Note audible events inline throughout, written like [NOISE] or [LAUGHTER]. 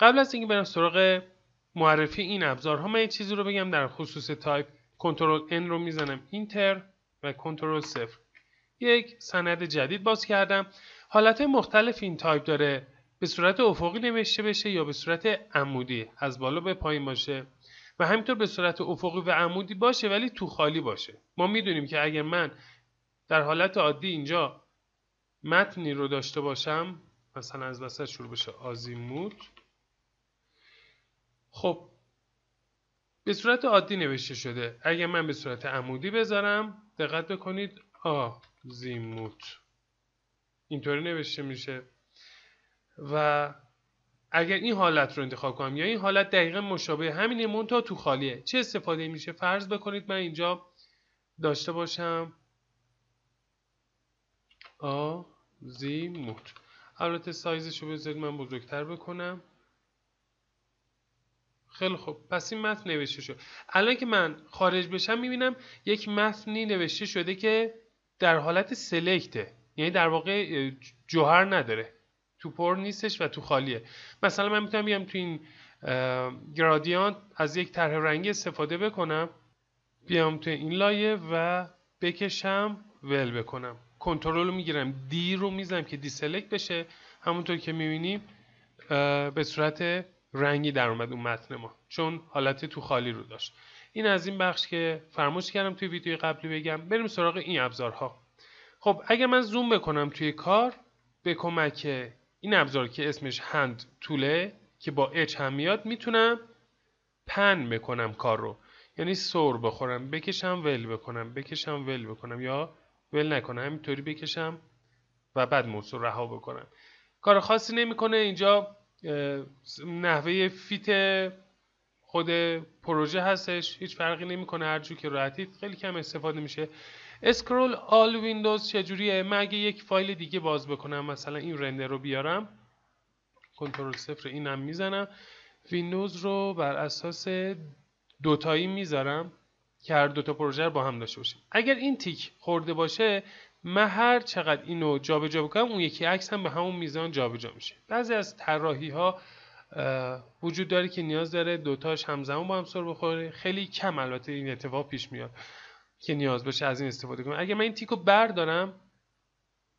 قبل از اینکه برم سراغ معرفی این ابزارها من یه چیزی رو بگم در خصوص تایپ کنترل N رو میزنم اینتر و کنترل صفر یک سند جدید باز کردم حالت مختلف این تایپ داره به صورت افقی نوشته بشه یا به صورت عمودی از بالا به پایین باشه و همینطور به صورت افقی و عمودی باشه ولی تو خالی باشه ما میدونیم که اگر من در حالت عادی اینجا متنی رو داشته باشم مثلا از وسط شروع بشه آزیموت خب به صورت عادی نوشته شده اگر من به صورت عمودی بذارم دقت بکنید آ زیموت اینطوری نوشته میشه و اگر این حالت رو انتخاب کنم یا این حالت دقیقا مشابه همینه مونتا تو خالیه چه استفاده میشه فرض بکنید من اینجا داشته باشم آزیموت البته سایزش رو بذارید من بزرگتر بکنم خیلی خوب، پس این متن نوشته شد الان که من خارج بشم میبینم یک متنی نوشته شده که در حالت سلکته یعنی در واقع جوهر نداره تو پر نیستش و تو خالیه مثلا من میتونم بیام تو این گرادیانت از یک طرح رنگی استفاده بکنم بیام تو این لایه و بکشم ول بکنم کنترل رو میگیرم دی رو میزنم که دیسلکت بشه همونطور که میبینیم به صورت رنگی در اومد اون متن ما چون حالت تو خالی رو داشت این از این بخش که فرموش کردم توی ویدیو قبلی بگم بریم سراغ این ابزارها خب اگر من زوم بکنم توی کار به کمک این ابزار که اسمش هند توله که با اچ هم میاد میتونم پن بکنم کار رو یعنی سر بخورم بکشم ول بکنم بکشم ول بکنم یا ول نکنم همینطوری بکشم و بعد موسو رها بکنم کار خاصی نمیکنه اینجا نحوه فیت خود پروژه هستش هیچ فرقی نمیکنه هر جو که راحتید، خیلی کم استفاده میشه اسکرول آل ویندوز چجوریه من اگه یک فایل دیگه باز بکنم مثلا این رندر رو بیارم کنترل صفر اینم میزنم ویندوز رو بر اساس دوتایی میذارم که هر دوتا پروژه رو با هم داشته باشیم اگر این تیک خورده باشه من هر چقدر اینو جابجا جا بکنم اون یکی عکس هم به همون میزان جابجا میشه بعضی از طراحی ها وجود داره که نیاز داره دوتاش همزمان با هم سر بخوره خیلی کم البته این اتفاق پیش میاد که نیاز باشه از این استفاده کنم اگه من این تیکو بردارم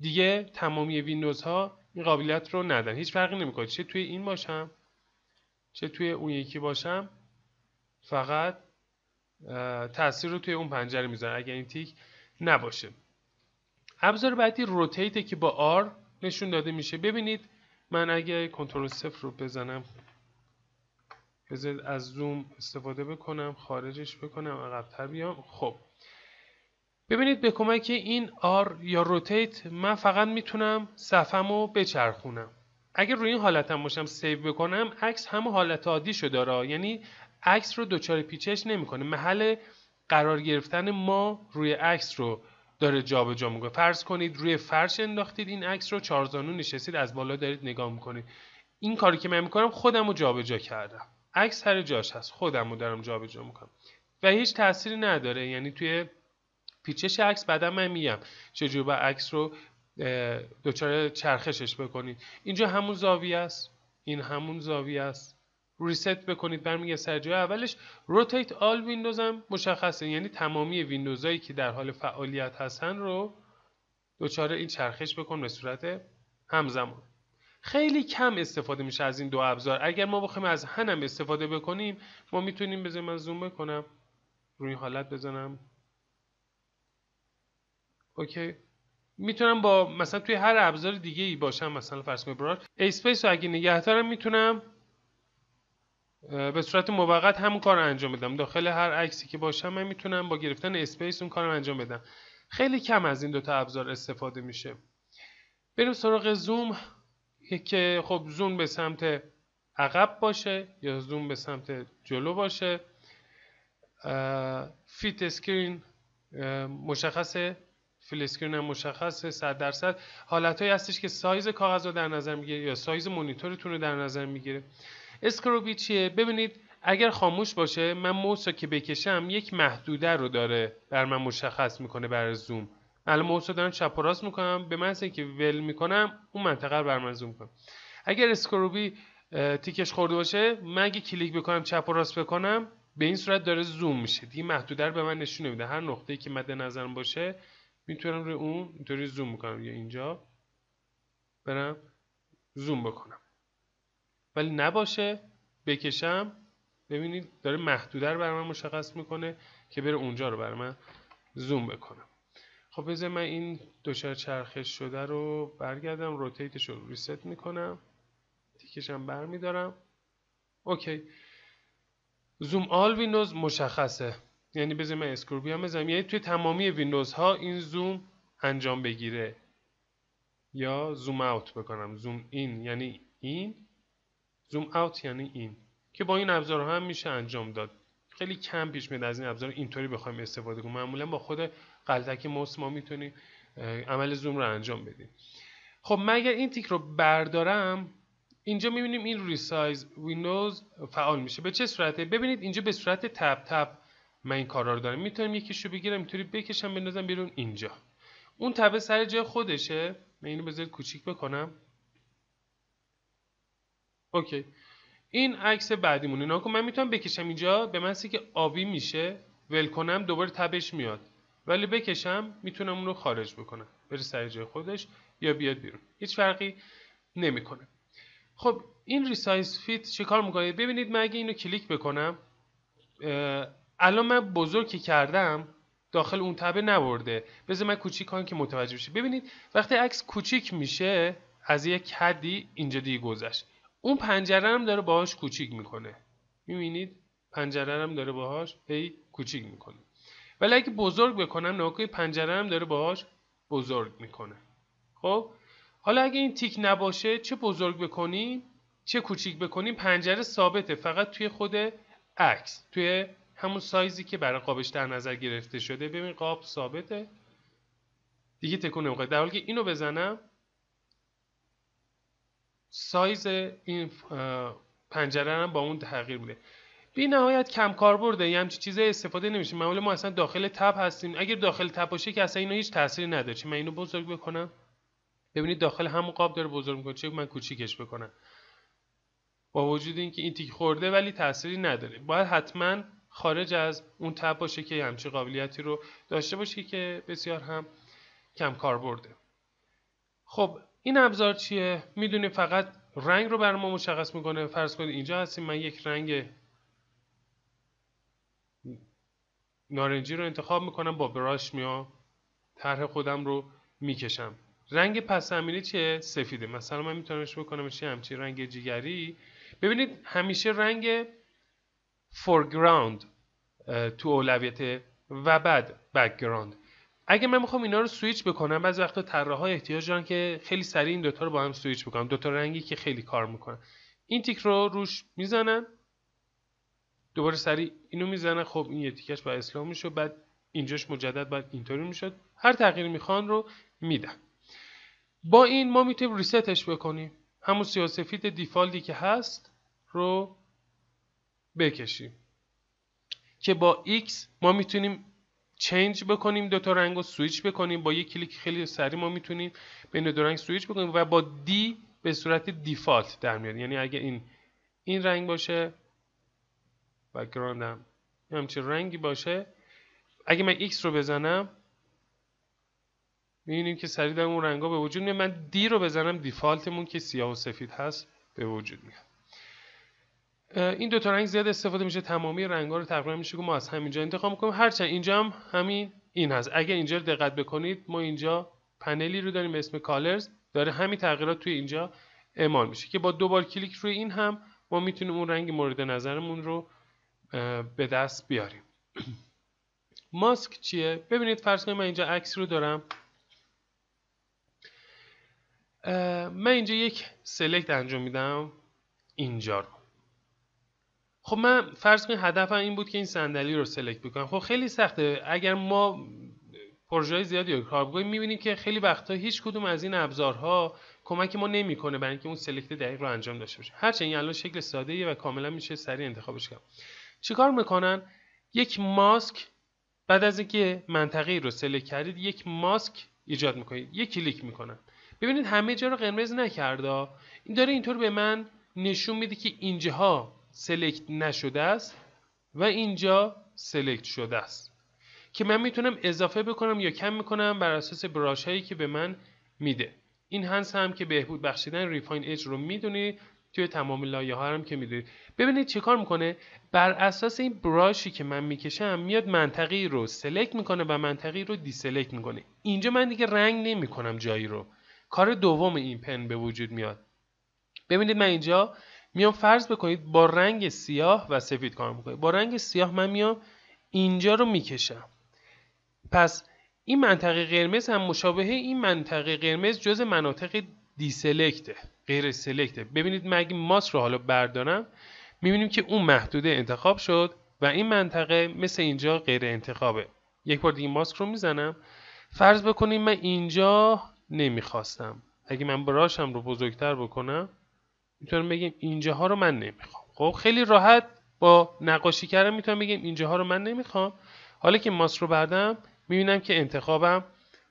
دیگه تمامی ویندوز ها این قابلیت رو ندارن هیچ فرقی نمیکنه چه توی این باشم چه توی اون یکی باشم فقط تاثیر رو توی اون پنجره میذاره اگر این تیک نباشه ابزار بعدی روتیت که با آر نشون داده میشه ببینید من اگه کنترل صفر رو بزنم بذارید از زوم استفاده بکنم خارجش بکنم عقبتر بیام خب ببینید به کمک این آر یا روتیت من فقط میتونم صفم رو بچرخونم اگر روی این حالتم باشم سیو بکنم عکس هم حالت عادی شده داره یعنی عکس رو دوچار پیچش نمیکنه محل قرار گرفتن ما روی عکس رو داره جابجا میکنه فرض کنید روی فرش انداختید این عکس رو چارزانو نشستید از بالا دارید نگاه میکنید این کاری که من میکنم خودم رو جابجا کردم عکس سر جاش هست خودم رو دارم جابجا میکنم و هیچ تأثیری نداره یعنی توی پیچش عکس بعدا من میگم چجور با عکس رو دوچاره چرخشش بکنید اینجا همون زاویه است این همون زاویه است ریست بکنید برمیگه سر جای اولش روتیت آل ویندوز هم مشخصه یعنی تمامی ویندوزایی که در حال فعالیت هستن رو دوچاره این چرخش بکن به صورت همزمان خیلی کم استفاده میشه از این دو ابزار اگر ما بخویم از هنم استفاده بکنیم ما میتونیم بزنیم من زوم بکنم روی حالت بزنم اوکی میتونم با مثلا توی هر ابزار دیگه ای باشم مثلا فرض رو اگه نگه میتونم به صورت موقت همون کار رو انجام بدم داخل هر عکسی که باشم من میتونم با گرفتن اسپیس اون کار رو انجام بدم خیلی کم از این دو تا ابزار استفاده میشه بریم سراغ زوم که خب زوم به سمت عقب باشه یا زوم به سمت جلو باشه فیت اسکرین مشخصه فیل اسکرین هم مشخصه 100 درصد حالتهایی هستش که سایز کاغذ رو در نظر میگیره یا سایز مونیتورتون رو در نظر میگیره اسکروبی چیه ببینید اگر خاموش باشه من موس که بکشم یک محدوده رو داره بر من مشخص میکنه برای زوم الان موس دارم چپ و راست میکنم به من که ول میکنم اون منطقه رو بر من زوم کنم اگر اسکروبی تیکش خورده باشه من اگه کلیک بکنم چپ و راست بکنم به این صورت داره زوم میشه دیگه محدوده رو به من نشون نمیده هر نقطه‌ای که مد نظرم باشه میتونم روی اون اینطوری زوم میکنم یا اینجا برم زوم بکنم ولی نباشه بکشم ببینید داره محدوده رو برای من مشخص میکنه که بره اونجا رو برای من زوم بکنم خب بذار من این دوچار چرخش شده رو برگردم روتیتش رو ریست میکنم تیکشم برمیدارم اوکی زوم آل ویندوز مشخصه یعنی بذار من اسکرول بیام بزنم یعنی توی تمامی ویندوز ها این زوم انجام بگیره یا زوم اوت بکنم زوم این یعنی این زوم اوت یعنی این که با این ابزار هم میشه انجام داد خیلی کم پیش میاد از این ابزار اینطوری بخوایم استفاده کنیم معمولا با خود قلتک موس ما میتونیم عمل زوم رو انجام بدیم خب من این تیک رو بردارم اینجا میبینیم این ریسایز ویندوز فعال میشه به چه صورته ببینید اینجا به صورت تپ تپ من این کارا رو دارم میتونم یکیشو رو بگیرم اینطوری بکشم بندازم بیرون اینجا اون تپه سر جای خودشه من اینو بذارید کوچیک بکنم اوکی این عکس بعدیمونه، اینا که من میتونم بکشم اینجا به من که آبی میشه ول کنم دوباره تبش میاد ولی بکشم میتونم اون رو خارج بکنم بره سر جای خودش یا بیاد بیرون هیچ فرقی نمیکنه خب این ریسایز فیت چه کار میکنه ببینید من اگه اینو کلیک بکنم الان من بزرگ کردم داخل اون تبه نبرده بذار من کوچیک کنم که متوجه بشه ببینید وقتی عکس کوچیک میشه از یک حدی اینجا دیگه گذشت اون پنجره هم داره باهاش کوچیک میکنه میبینید پنجره هم داره باهاش هی کوچیک میکنه ولی اگه بزرگ بکنم ناکه پنجره هم داره باهاش بزرگ میکنه خب حالا اگه این تیک نباشه چه بزرگ بکنیم چه کوچیک بکنیم پنجره ثابته فقط توی خود عکس توی همون سایزی که برای قابش در نظر گرفته شده ببین قاب ثابته دیگه تکون نمیخواد در حالی که اینو بزنم سایز این پنجره هم با اون تغییر میده بی نهایت کم برده یه همچی چیز استفاده نمیشه معمولا ما اصلا داخل تب هستیم اگر داخل تب باشه که اصلا اینو هیچ تاثیری نداره من اینو بزرگ بکنم ببینید داخل همون قاب داره بزرگ میکنه چه من کوچیکش بکنم با وجود اینکه این تیک خورده ولی تاثیری نداره باید حتما خارج از اون تب باشه که همچی قابلیتی رو داشته باشه که بسیار هم کم کار برده خب این ابزار چیه میدونیم فقط رنگ رو بر ما مشخص میکنه فرض کنید اینجا هستیم من یک رنگ نارنجی رو انتخاب میکنم با براش میام طرح خودم رو میکشم رنگ پس زمینه چیه سفیده مثلا من میتونمش بکنم چه همچی رنگ جیگری ببینید همیشه رنگ فورگراند تو اولویت و بعد بکگراند اگه من میخوام اینا رو سویچ بکنم بعضی وقتا طراحا احتیاج دارن که خیلی سریع این دوتا رو با هم سویچ بکنم دوتا رنگی که خیلی کار میکنن این تیک رو روش میزنن دوباره سریع اینو میزنن خب این یه تیکش با اسلام میشه بعد اینجاش مجدد بعد اینطوری میشد هر تغییری میخوان رو میدن با این ما میتونیم ریستش بکنیم همون سیاسفید دیفالتی که هست رو بکشیم که با X ما میتونیم چنج بکنیم دو تا رنگ رو سویچ بکنیم با یک کلیک خیلی سریع ما میتونیم بین دو رنگ سویچ بکنیم و با دی به صورت دیفالت در میاد یعنی اگه این این رنگ باشه گراند هم همچین رنگی باشه اگه من X رو بزنم میبینیم که سریع در اون رنگ ها به وجود میاد من دی رو بزنم دیفالتمون که سیاه و سفید هست به وجود میاد این دو تا رنگ زیاد استفاده میشه تمامی ها رو تقریبا میشه که ما از همینجا انتخاب میکنیم هرچند اینجا هم همین این هست اگر اینجا رو دقت بکنید ما اینجا پنلی رو داریم به اسم کالرز داره همین تغییرات توی اینجا اعمال میشه که با بار کلیک روی این هم ما میتونیم اون رنگ مورد نظرمون رو به دست بیاریم [CLEARS THROAT] ماسک چیه ببینید فرض کنید من اینجا عکس رو دارم من اینجا یک سلکت انجام میدم اینجا رو خب من فرض کنید هدفم این بود که این صندلی رو سلکت بکنم خب خیلی سخته اگر ما پروژه های زیادی رو کار میبینیم که خیلی وقتا هیچ کدوم از این ابزارها کمک ما نمیکنه برای اینکه اون سلکت دقیق رو انجام داشته باشه هرچند این الان شکل ساده ای و کاملا میشه سریع انتخابش کرد چیکار میکنن یک ماسک بعد از اینکه منطقه رو سلکت کردید یک ماسک ایجاد میکنید یک کلیک میکنن ببینید همه جا رو قرمز نکرده این داره اینطور به من نشون میده که اینجاها سلکت نشده است و اینجا سلکت شده است که من میتونم اضافه بکنم یا کم میکنم بر اساس براش هایی که به من میده این هنس هم که بهبود بخشیدن ریفاین ایج رو میدونی توی تمام لایه ها هم که میدونید ببینید کار میکنه بر اساس این براشی که من میکشم میاد منطقی رو سلکت میکنه و منطقی رو دیسلکت میکنه اینجا من دیگه رنگ نمیکنم جایی رو کار دوم این پن به وجود میاد ببینید من اینجا میام فرض بکنید با رنگ سیاه و سفید کار میکنید با رنگ سیاه من میام اینجا رو میکشم پس این منطقه قرمز هم مشابه این منطقه قرمز جز مناطق دیسلکته غیر سلکته ببینید مگه اگه ماس رو حالا بردارم میبینیم که اون محدوده انتخاب شد و این منطقه مثل اینجا غیر انتخابه یک بار دیگه ماسک رو میزنم فرض بکنیم من اینجا نمیخواستم اگه من براشم رو بزرگتر بکنم میتونم بگیم اینجاها رو من نمیخوام خب خیلی راحت با نقاشی کردن میتونم بگیم اینجاها رو من نمیخوام حالا که ماس رو بردم میبینم که انتخابم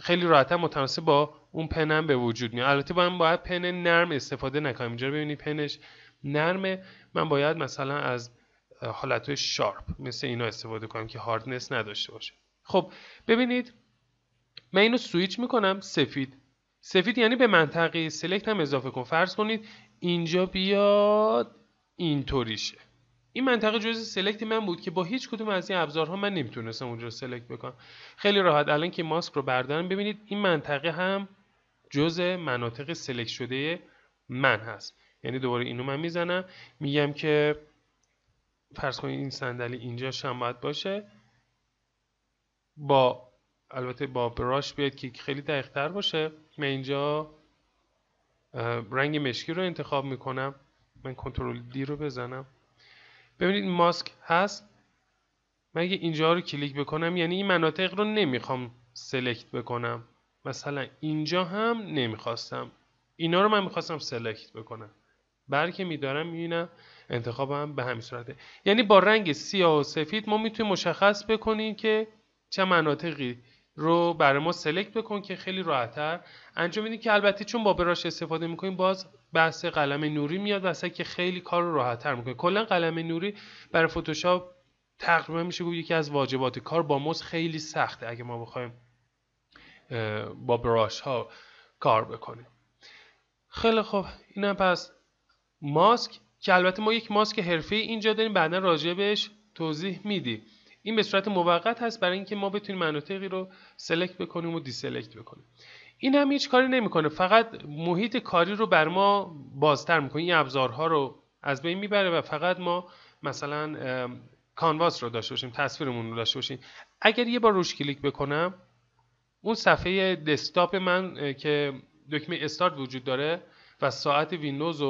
خیلی راحت متناسب با اون پنم به وجود میاد البته من باید پن نرم استفاده نکنم اینجا ببینید پنش نرمه من باید مثلا از حالت شارپ مثل اینا استفاده کنم که هاردنس نداشته باشه خب ببینید من اینو سویچ میکنم سفید سفید یعنی به منطقه سلکت هم اضافه کن فرض کنید اینجا بیاد اینطوریشه این منطقه جزء سلکت من بود که با هیچ کدوم از این ابزارها من نمیتونستم اونجا سلکت بکنم خیلی راحت الان که ماسک رو بردارم ببینید این منطقه هم جزء مناطق سلکت شده من هست یعنی دوباره اینو من میزنم میگم که فرض کنید این صندلی اینجا هم باید باشه با البته با براش بیاد که خیلی دقیقتر باشه من اینجا رنگ مشکی رو انتخاب میکنم من کنترل دی رو بزنم ببینید ماسک هست من اینجا رو کلیک بکنم یعنی این مناطق رو نمیخوام سلکت بکنم مثلا اینجا هم نمیخواستم اینا رو من میخواستم سلکت بکنم برکه میدارم میبینم انتخابم هم به همین صورته یعنی با رنگ سیاه و سفید ما میتونیم مشخص بکنیم که چه مناطقی رو برای ما سلکت بکن که خیلی راحتتر انجام میدیم که البته چون با براش استفاده میکنیم باز بحث قلم نوری میاد واسه که خیلی کار رو راحتتر میکنه کلا قلم نوری برای فتوشاپ تقریبا میشه گفت یکی از واجبات کار با موس خیلی سخته اگه ما بخوایم با براش ها کار بکنیم خیلی خب هم پس ماسک که البته ما یک ماسک حرفه اینجا داریم بعدا راجع بهش توضیح میدیم این به صورت موقت هست برای اینکه ما بتونیم مناطقی رو سلکت بکنیم و دیسلکت بکنیم این هم هیچ کاری نمیکنه فقط محیط کاری رو بر ما بازتر میکنه این ابزارها رو از بین میبره و فقط ما مثلا کانواس رو داشته باشیم تصویرمون رو داشته باشیم اگر یه بار روش کلیک بکنم اون صفحه دسکتاپ من که دکمه استارت وجود داره و ساعت ویندوز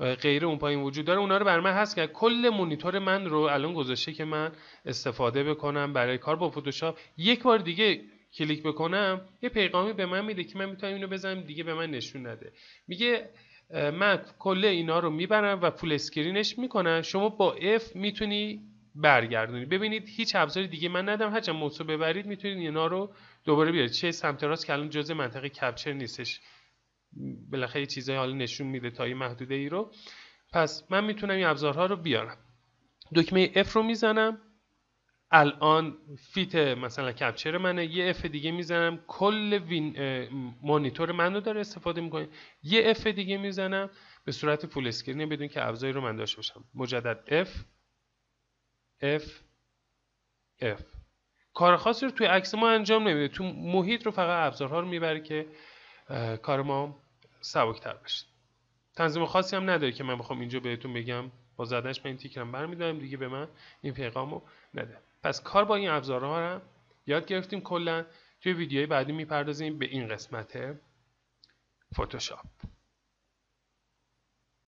غیر اون پایین وجود داره اونا رو بر من هست که کل مونیتور من رو الان گذاشته که من استفاده بکنم برای کار با فتوشاپ یک بار دیگه کلیک بکنم یه پیغامی به من میده که من میتونم اینو بزنم دیگه به من نشون نده میگه من کل اینا رو میبرم و فول اسکرینش میکنم شما با اف میتونی برگردونی ببینید هیچ ابزاری دیگه من ندم هرچند موضوع ببرید میتونید اینا رو دوباره بیارید چه سمت راست که الان جزء منطقه کپچر نیستش بالاخره چیزای حالا نشون میده تا این محدوده ای رو پس من میتونم این ابزارها رو بیارم دکمه F رو میزنم الان فیت مثلا کپچر منه یه F دیگه میزنم کل مانیتور من رو داره استفاده میکنه یه F دیگه میزنم به صورت فول اسکرین بدون که ابزاری رو من داشته باشم مجدد F F F کار خاصی رو توی عکس ما انجام نمیده تو محیط رو فقط ابزارها رو میبره که کار ما سبکتر بشه تنظیم خاصی هم نداره که من بخوام اینجا بهتون بگم با زدنش من این تیکرم برمیدارم دیگه به من این پیغامو نده پس کار با این ابزارها هم یاد گرفتیم کلا توی ویدیوهای بعدی میپردازیم به این قسمت فوتوشاپ